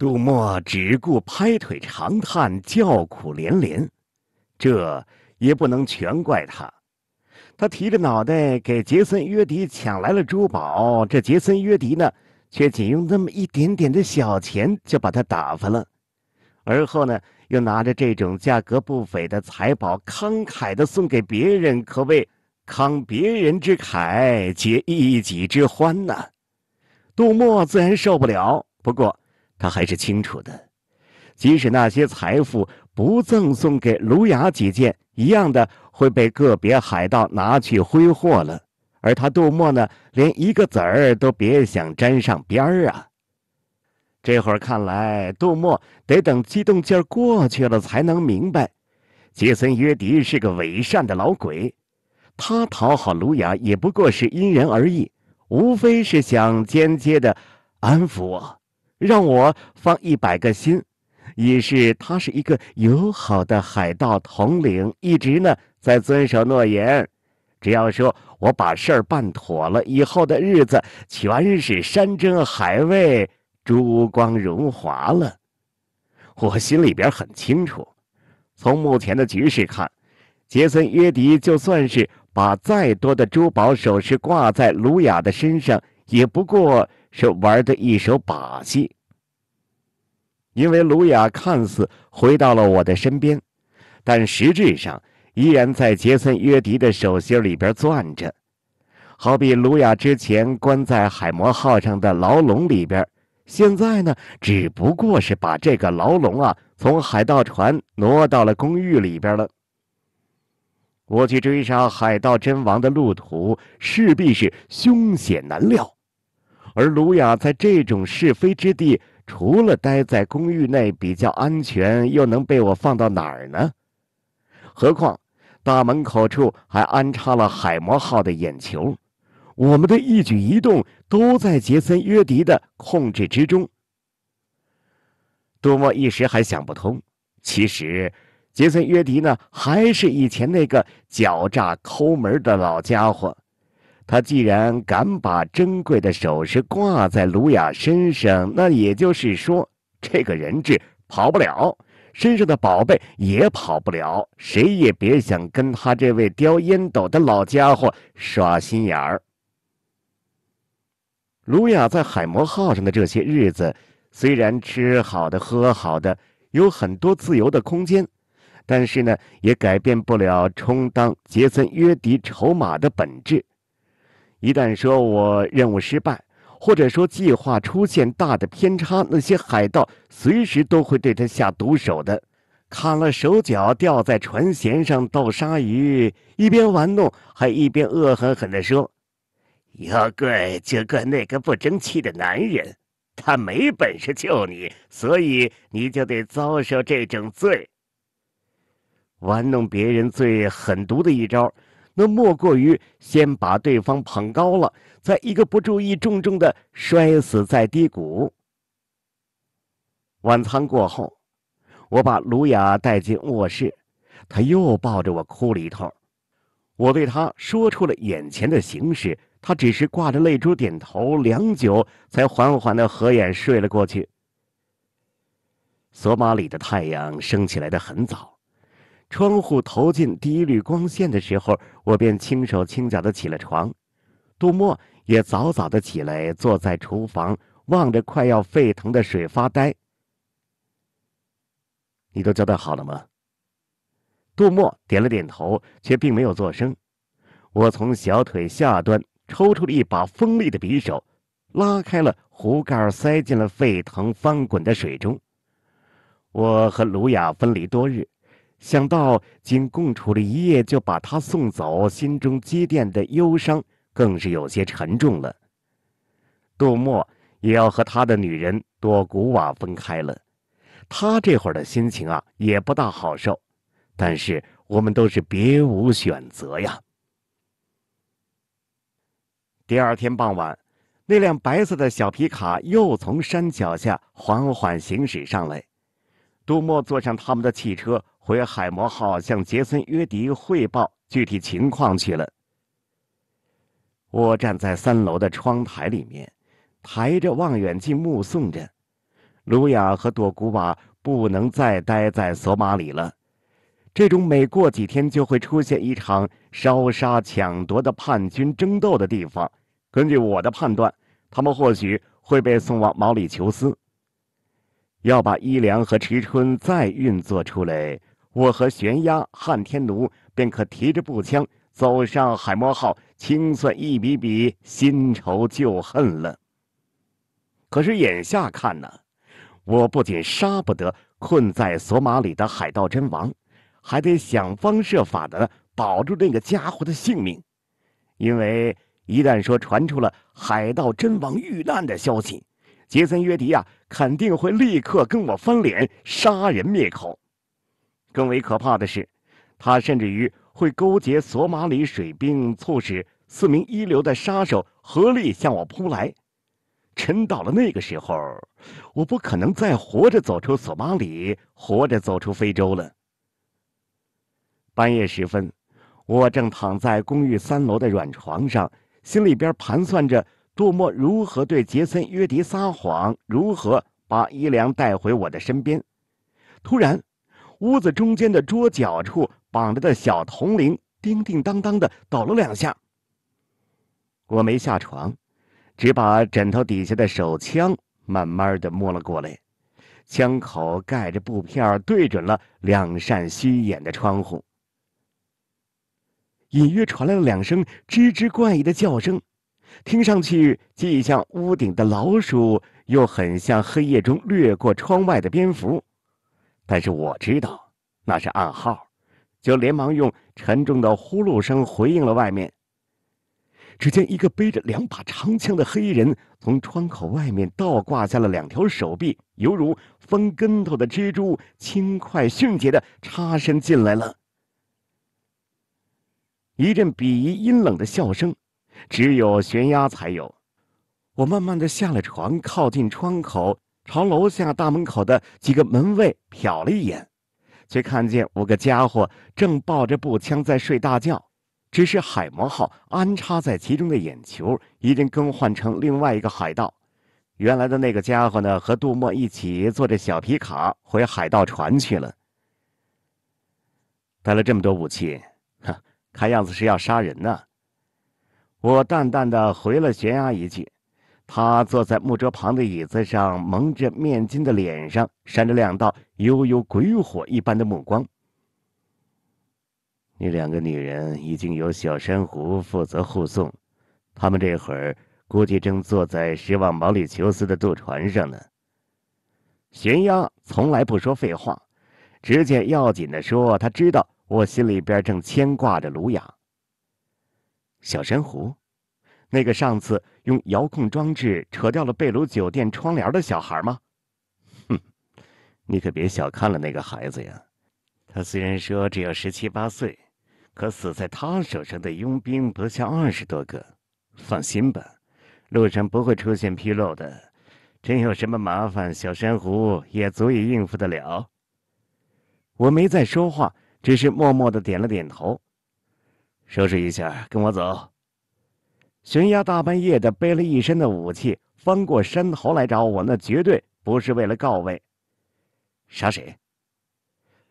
杜莫只顾拍腿长叹，叫苦连连。这也不能全怪他，他提着脑袋给杰森·约迪抢来了珠宝，这杰森·约迪呢，却仅用那么一点点的小钱就把他打发了，而后呢，又拿着这种价格不菲的财宝慷慨的送给别人，可谓慷别人之慨，解一己之欢呐。杜莫自然受不了，不过。他还是清楚的，即使那些财富不赠送给卢雅几件，一样的会被个别海盗拿去挥霍了。而他杜莫呢，连一个子儿都别想沾上边儿啊！这会儿看来，杜莫得等激动劲儿过去了，才能明白，杰森约迪是个伪善的老鬼。他讨好卢雅，也不过是因人而异，无非是想间接的安抚我。让我放一百个心，以示他是一个友好的海盗统领，一直呢在遵守诺言。只要说我把事儿办妥了，以后的日子全是山珍海味、珠光荣华了。我心里边很清楚，从目前的局势看，杰森·约迪就算是把再多的珠宝首饰挂在卢雅的身上，也不过。是玩的一手把戏，因为卢雅看似回到了我的身边，但实质上依然在杰森·约迪的手心里边攥着。好比卢雅之前关在海魔号上的牢笼里边，现在呢，只不过是把这个牢笼啊，从海盗船挪到了公寓里边了。我去追杀海盗真王的路途，势必是凶险难料。而卢雅在这种是非之地，除了待在公寓内比较安全，又能被我放到哪儿呢？何况，大门口处还安插了海魔号的眼球，我们的一举一动都在杰森·约迪的控制之中。杜莫一时还想不通。其实，杰森·约迪呢，还是以前那个狡诈抠门的老家伙。他既然敢把珍贵的首饰挂在卢雅身上，那也就是说，这个人质跑不了，身上的宝贝也跑不了，谁也别想跟他这位叼烟斗的老家伙耍心眼儿。卢雅在海魔号上的这些日子，虽然吃好的喝好的，有很多自由的空间，但是呢，也改变不了充当杰森约迪筹码的本质。一旦说我任务失败，或者说计划出现大的偏差，那些海盗随时都会对他下毒手的。砍了手脚，吊在船舷上逗鲨鱼，一边玩弄，还一边恶狠狠的说：“要怪就怪那个不争气的男人，他没本事救你，所以你就得遭受这种罪。”玩弄别人最狠毒的一招。那莫过于先把对方捧高了，再一个不注意，重重的摔死在低谷。晚餐过后，我把卢雅带进卧室，她又抱着我哭了一通。我对她说出了眼前的形势，她只是挂着泪珠点头，良久才缓缓的合眼睡了过去。索马里的太阳升起来的很早。窗户投进第一缕光线的时候，我便轻手轻脚的起了床。杜莫也早早的起来，坐在厨房，望着快要沸腾的水发呆。你都交代好了吗？杜莫点了点头，却并没有做声。我从小腿下端抽出了一把锋利的匕首，拉开了壶盖，塞进了沸腾翻滚的水中。我和卢雅分离多日。想到仅共处了一夜就把他送走，心中积淀的忧伤更是有些沉重了。杜莫也要和他的女人朵古瓦分开了，他这会儿的心情啊也不大好受。但是我们都是别无选择呀。第二天傍晚，那辆白色的小皮卡又从山脚下缓缓行驶上来，杜莫坐上他们的汽车。回海魔号向杰森·约迪汇报具体情况去了。我站在三楼的窗台里面，抬着望远镜目送着卢雅和朵古瓦不能再待在索马里了。这种每过几天就会出现一场烧杀抢夺的叛军争斗的地方，根据我的判断，他们或许会被送往毛里求斯。要把伊良和池春再运作出来。我和悬崖汉天奴便可提着步枪走上海魔号，清算一笔笔新仇旧恨了。可是眼下看呢，我不仅杀不得困在索马里的海盗真王，还得想方设法的保住那个家伙的性命，因为一旦说传出了海盗真王遇难的消息，杰森·约迪啊，肯定会立刻跟我翻脸，杀人灭口。更为可怕的是，他甚至于会勾结索马里水兵，促使四名一流的杀手合力向我扑来。真到了那个时候，我不可能再活着走出索马里，活着走出非洲了。半夜时分，我正躺在公寓三楼的软床上，心里边盘算着杜莫如何对杰森·约迪撒谎，如何把伊良带回我的身边。突然，屋子中间的桌角处绑着的小铜铃叮叮当当的抖了两下。我没下床，只把枕头底下的手枪慢慢的摸了过来，枪口盖着布片，对准了两扇虚掩的窗户。隐约传来了两声吱吱怪异的叫声，听上去既像屋顶的老鼠，又很像黑夜中掠过窗外的蝙蝠。但是我知道那是暗号，就连忙用沉重的呼噜声回应了外面。只见一个背着两把长枪的黑人从窗口外面倒挂下了两条手臂，犹如翻跟头的蜘蛛，轻快迅捷的插身进来了。一阵鄙夷阴冷的笑声，只有悬崖才有。我慢慢的下了床，靠近窗口。朝楼下大门口的几个门卫瞟了一眼，却看见五个家伙正抱着步枪在睡大觉。只是海魔号安插在其中的眼球已经更换成另外一个海盗，原来的那个家伙呢，和杜莫一起坐着小皮卡回海盗船去了。带了这么多武器，看样子是要杀人呢。我淡淡的回了悬崖一句。他坐在木桌旁的椅子上，蒙着面巾的脸上闪着两道幽幽鬼火一般的目光。那两个女人已经由小珊瑚负责护送，他们这会儿估计正坐在驶往毛里求斯的渡船上呢。悬崖从来不说废话，直接要紧的说，他知道我心里边正牵挂着卢雅。小珊瑚。那个上次用遥控装置扯掉了贝鲁酒店窗帘的小孩吗？哼，你可别小看了那个孩子呀。他虽然说只有十七八岁，可死在他手上的佣兵不下二十多个。放心吧，路上不会出现纰漏的。真有什么麻烦，小珊瑚也足以应付得了。我没再说话，只是默默的点了点头。收拾一下，跟我走。悬崖大半夜的背了一身的武器，翻过山头来找我，那绝对不是为了告慰。杀谁？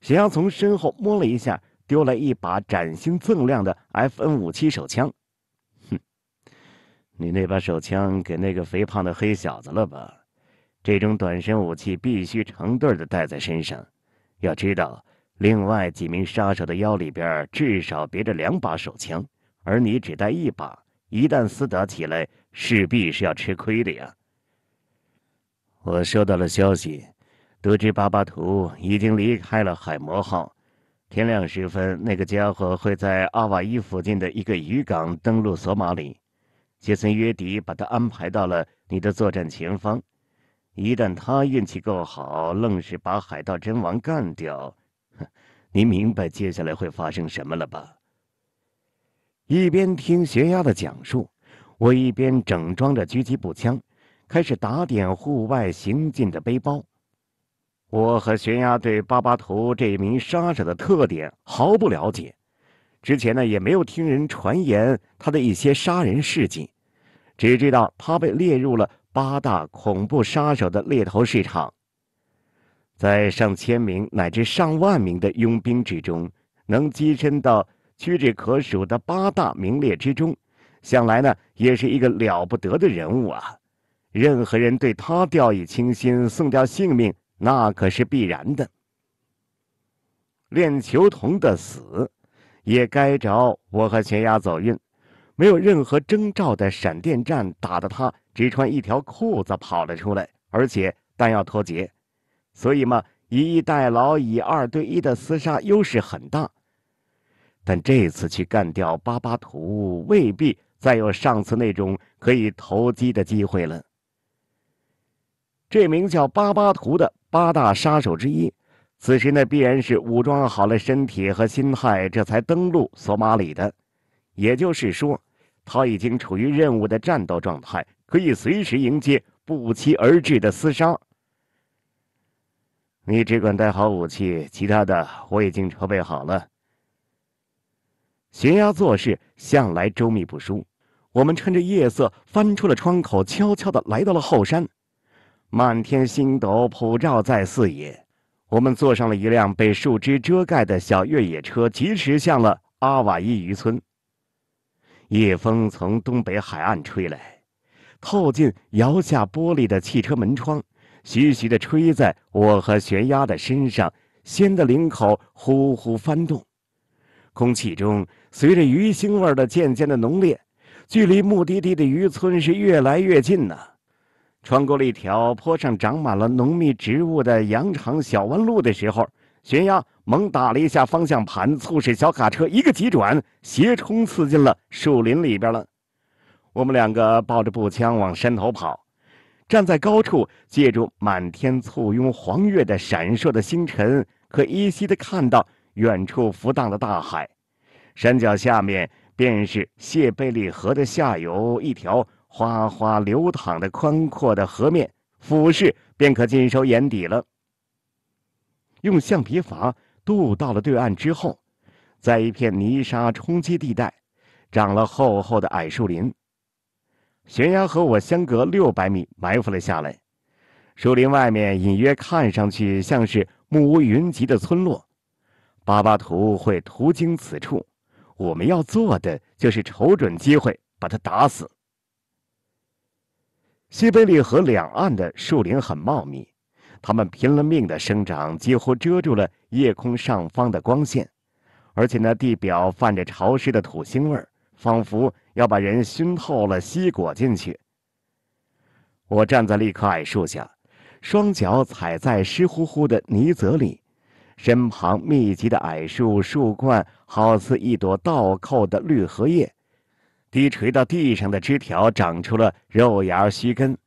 悬崖从身后摸了一下，丢来一把崭新锃亮的 FN 五七手枪。哼，你那把手枪给那个肥胖的黑小子了吧？这种短身武器必须成对的带在身上。要知道，另外几名杀手的腰里边至少别着两把手枪，而你只带一把。一旦厮打起来，势必是要吃亏的呀。我收到了消息，得知巴巴图已经离开了海魔号。天亮时分，那个家伙会在阿瓦伊附近的一个渔港登陆索马里。杰森约迪把他安排到了你的作战前方。一旦他运气够好，愣是把海盗真王干掉，哼，您明白接下来会发生什么了吧？一边听悬崖的讲述，我一边整装着狙击步枪，开始打点户外行进的背包。我和悬崖对巴巴图这名杀手的特点毫不了解，之前呢也没有听人传言他的一些杀人事迹，只知道他被列入了八大恐怖杀手的猎头市场，在上千名乃至上万名的佣兵之中，能跻身到。屈指可数的八大名列之中，想来呢，也是一个了不得的人物啊！任何人对他掉以轻心，送掉性命那可是必然的。练球童的死，也该着我和悬崖走运，没有任何征兆的闪电战打得他只穿一条裤子跑了出来，而且弹药脱节，所以嘛，以逸待劳，以二对一的厮杀优势很大。但这次去干掉巴巴图，未必再有上次那种可以投机的机会了。这名叫巴巴图的八大杀手之一，此时呢，必然是武装好了身体和心态，这才登陆索马里的。也就是说，他已经处于任务的战斗状态，可以随时迎接不期而至的厮杀。你只管带好武器，其他的我已经筹备好了。悬崖做事向来周密不疏，我们趁着夜色翻出了窗口，悄悄的来到了后山。漫天星斗普照在四野，我们坐上了一辆被树枝遮盖的小越野车，疾驰向了阿瓦伊渔村。夜风从东北海岸吹来，透进摇下玻璃的汽车门窗，徐徐的吹在我和悬崖的身上，掀的领口呼呼翻动，空气中。随着鱼腥味儿的渐渐的浓烈，距离目的地的渔村是越来越近呢。穿过了一条坡上长满了浓密植物的羊肠小弯路的时候，悬崖猛打了一下方向盘，促使小卡车一个急转，斜冲刺进了树林里边了。我们两个抱着步枪往山头跑，站在高处，借助满天簇拥黄月的闪烁的星辰，可依稀的看到远处浮荡的大海。山脚下面便是谢贝利河的下游，一条哗哗流淌的宽阔的河面，俯视便可尽收眼底了。用橡皮筏渡到了对岸之后，在一片泥沙冲击地带，长了厚厚的矮树林。悬崖和我相隔六百米，埋伏了下来。树林外面隐约看上去像是木屋云集的村落，巴巴图会途经此处。我们要做的就是瞅准机会把他打死。西贝利河两岸的树林很茂密，它们拼了命的生长，几乎遮住了夜空上方的光线，而且那地表泛着潮湿的土腥味儿，仿佛要把人熏透了吸裹进去。我站在了一棵矮树下，双脚踩在湿乎乎的泥泽里，身旁密集的矮树树冠。好似一朵倒扣的绿荷叶，低垂到地上的枝条长出了肉芽须根，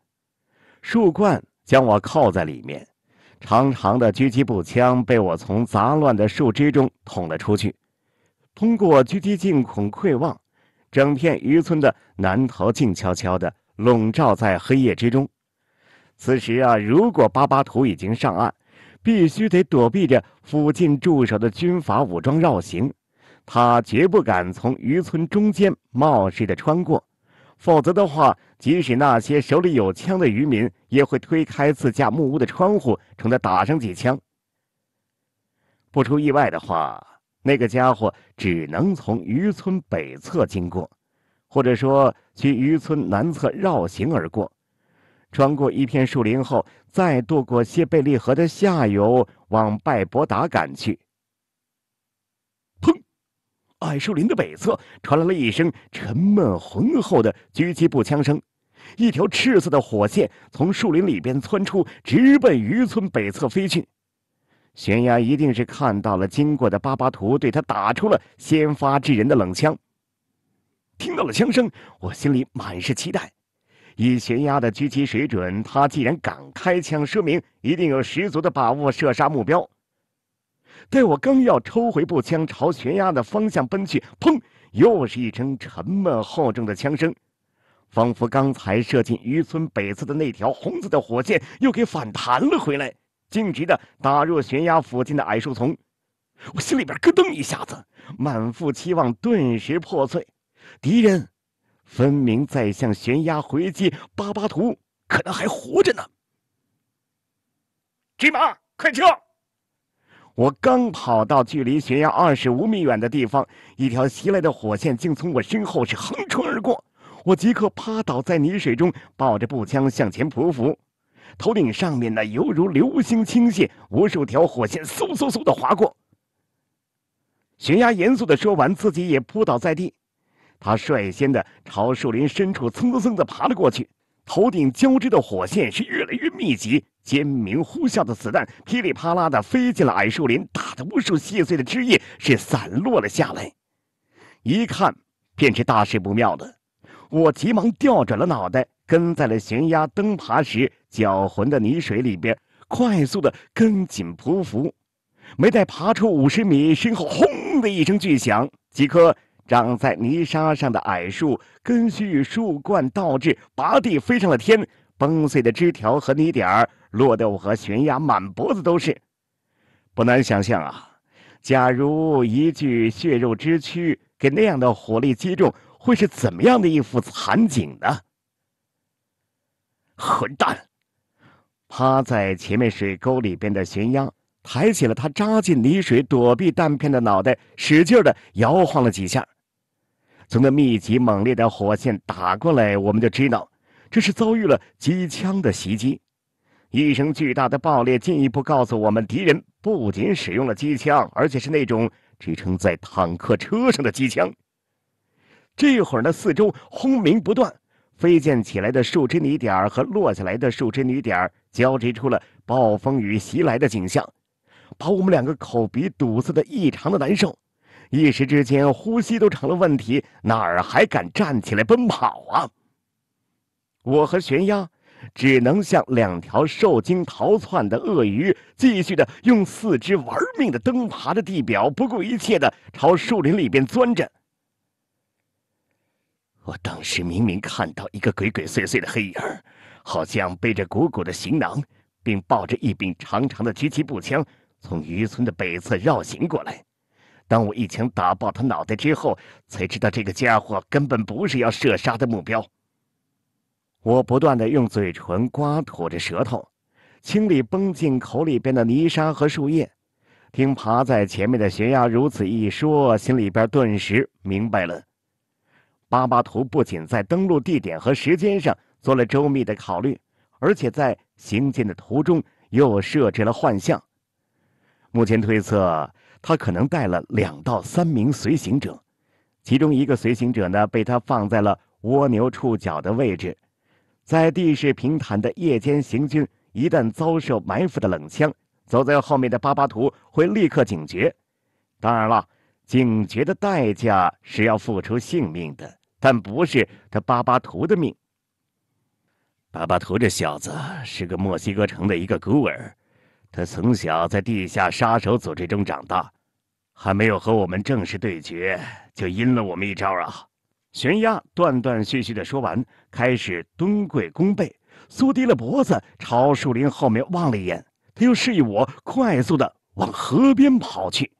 树冠将我靠在里面，长长的狙击步枪被我从杂乱的树枝中捅了出去。通过狙击镜孔窥望，整片渔村的南头静悄悄的，笼罩在黑夜之中。此时啊，如果巴巴图已经上岸，必须得躲避着附近驻守的军阀武装绕行。他绝不敢从渔村中间冒失的穿过，否则的话，即使那些手里有枪的渔民也会推开自家木屋的窗户，冲他打上几枪。不出意外的话，那个家伙只能从渔村北侧经过，或者说去渔村南侧绕行而过，穿过一片树林后，再渡过谢贝利河的下游，往拜伯达赶去。矮树林的北侧传来了一声沉闷浑厚的狙击步枪声，一条赤色的火线从树林里边窜出，直奔渔村北侧飞去。悬崖一定是看到了经过的巴巴图，对他打出了先发制人的冷枪。听到了枪声，我心里满是期待。以悬崖的狙击水准，他既然敢开枪，说明一定有十足的把握射杀目标。待我刚要抽回步枪，朝悬崖的方向奔去，砰！又是一声沉闷厚重的枪声，仿佛刚才射进渔村北侧的那条红色的火箭，又给反弹了回来，径直的打入悬崖附近的矮树丛。我心里边咯噔一下子，满腹期望顿时破碎。敌人分明在向悬崖回击，巴巴图可能还活着呢。吉玛，快撤！我刚跑到距离悬崖二十五米远的地方，一条袭来的火线竟从我身后是横冲而过，我即刻趴倒在泥水中，抱着步枪向前匍匐，头顶上面呢犹如流星倾泻，无数条火线嗖嗖嗖的划过。悬崖严肃的说完，自己也扑倒在地，他率先的朝树林深处蹭蹭蹭的爬了过去。头顶交织的火线是越来越密集，尖鸣呼啸的子弹噼里啪啦的飞进了矮树林，打得无数细碎的枝叶是散落了下来。一看，便是大事不妙的，我急忙调转了脑袋，跟在了悬崖登爬时搅浑的泥水里边，快速的跟紧匍匐。没待爬出五十米，身后轰的一声巨响，几颗。长在泥沙上的矮树，根须与树冠倒置，拔地飞上了天。崩碎的枝条和泥点儿落得我和悬崖满脖子都是。不难想象啊，假如一具血肉之躯给那样的火力击中，会是怎么样的一幅惨景呢？混蛋！趴在前面水沟里边的悬崖，抬起了他扎进泥水躲避弹片的脑袋，使劲的摇晃了几下。从那密集猛烈的火线打过来，我们就知道这是遭遇了机枪的袭击。一声巨大的爆裂，进一步告诉我们，敌人不仅使用了机枪，而且是那种支撑在坦克车上的机枪。这会儿呢，四周轰鸣不断，飞溅起来的树枝泥点儿和落下来的树枝泥点儿交织出了暴风雨袭来的景象，把我们两个口鼻堵塞的异常的难受。一时之间，呼吸都成了问题，哪儿还敢站起来奔跑啊？我和玄鸦只能像两条受惊逃窜的鳄鱼，继续的用四肢玩命的蹬爬着地表，不顾一切的朝树林里边钻着。我当时明明看到一个鬼鬼祟祟的黑影好像背着鼓鼓的行囊，并抱着一柄长长的狙击步枪，从渔村的北侧绕行过来。当我一枪打爆他脑袋之后，才知道这个家伙根本不是要射杀的目标。我不断的用嘴唇刮吐着舌头，清理崩进口里边的泥沙和树叶。听爬在前面的悬崖如此一说，心里边顿时明白了：巴巴图不仅在登陆地点和时间上做了周密的考虑，而且在行进的途中又设置了幻象。目前推测。他可能带了两到三名随行者，其中一个随行者呢被他放在了蜗牛触角的位置，在地势平坦的夜间行军，一旦遭受埋伏的冷枪，走在后面的巴巴图会立刻警觉。当然了，警觉的代价是要付出性命的，但不是他巴巴图的命。巴巴图这小子是个墨西哥城的一个孤儿。他从小在地下杀手组织中长大，还没有和我们正式对决，就阴了我们一招啊！悬崖断断续续的说完，开始蹲跪弓背，缩低了脖子，朝树林后面望了一眼。他又示意我快速的往河边跑去。